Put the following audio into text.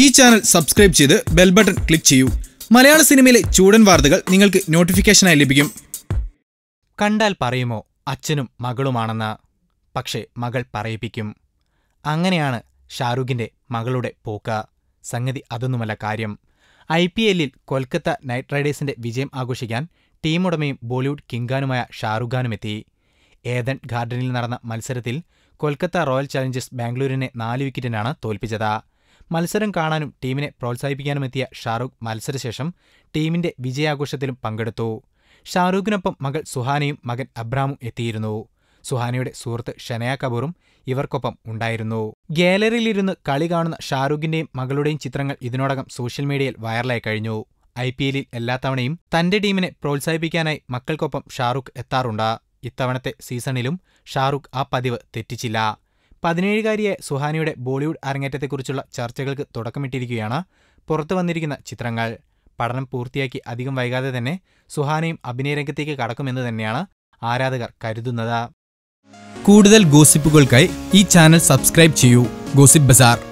ഈ channel subscribe ചെയ്ത് bell button click ചെയ്യൂ മലയാള സിനിമയിലെ ചൂടൻ വാർത്തകൾ നിങ്ങൾക്ക് നോട്ടിഫിക്കേഷനായി ലഭിക്കും കണ്ടാൽ പറയുമോ അച്ഛനും മകളുമാണെന്ന് പക്ഷേ മകൾ പറയിപ്പിക്കും അങ്ങനെയാണ് ഷാരൂഖിൻ്റെ മകളുടെ പോക്ക സംഗതി അതൊന്നുമല്ല കാര്യം ഐ പി എല്ലിൽ കൊൽക്കത്ത നൈറ്റ് റൈഡേഴ്സിന്റെ വിജയം ആഘോഷിക്കാൻ ടീമുടമയും ബോളിവുഡ് കിങ്കാനുമായ ഷാറുഖ് എത്തി ഏതൻ ഗാർഡനിൽ നടന്ന മത്സരത്തിൽ കൊൽക്കത്ത റോയൽ ചലഞ്ചേഴ്സ് ബാംഗ്ലൂരിനെ നാല് വിക്കറ്റിനാണ് തോൽപ്പിച്ചത് മത്സരം കാണാനും ടീമിനെ പ്രോത്സാഹിപ്പിക്കാനും എത്തിയ ഷാറൂഖ് മത്സരശേഷം ടീമിന്റെ വിജയാഘോഷത്തിലും പങ്കെടുത്തു ഷാറൂഖിനൊപ്പം മകൾ സുഹാനയും മകൻ അബ്രാമും എത്തിയിരുന്നു സുഹാനയുടെ സുഹൃത്ത് ഷനയ കപൂറും ഇവർക്കൊപ്പം ഉണ്ടായിരുന്നു ഗാലറിയിലിരുന്ന് കളി കാണുന്ന ഷാറൂഖിന്റെയും മകളുടെയും ചിത്രങ്ങൾ ഇതിനോടകം സോഷ്യൽ മീഡിയയിൽ വൈറലായി കഴിഞ്ഞു ഐ പി എല്ലിൽ എല്ലാ തവണയും തന്റെ ടീമിനെ പ്രോത്സാഹിപ്പിക്കാനായി മക്കൾക്കൊപ്പം ഷാറൂഖ് എത്താറുണ്ട് ഇത്തവണത്തെ സീസണിലും ഷാറൂഖ് ആ പതിവ് തെറ്റിച്ചില്ല പതിനേഴുകാരിയെ സുഹാനിയുടെ ബോളിവുഡ് അരങ്ങേറ്റത്തെക്കുറിച്ചുള്ള ചർച്ചകൾക്ക് തുടക്കമിട്ടിരിക്കുകയാണ് പുറത്തു വന്നിരിക്കുന്ന ചിത്രങ്ങൾ പഠനം പൂർത്തിയാക്കി അധികം വൈകാതെ തന്നെ സുഹാനയും അഭിനയരംഗത്തേക്ക് കടക്കുമെന്ന് തന്നെയാണ് ആരാധകർ കരുതുന്നത് കൂടുതൽ ഗോസിപ്പുകൾക്കായി ഈ ചാനൽ സബ്സ്ക്രൈബ് ചെയ്യൂ ഗോസിപ്പ് ബസാർ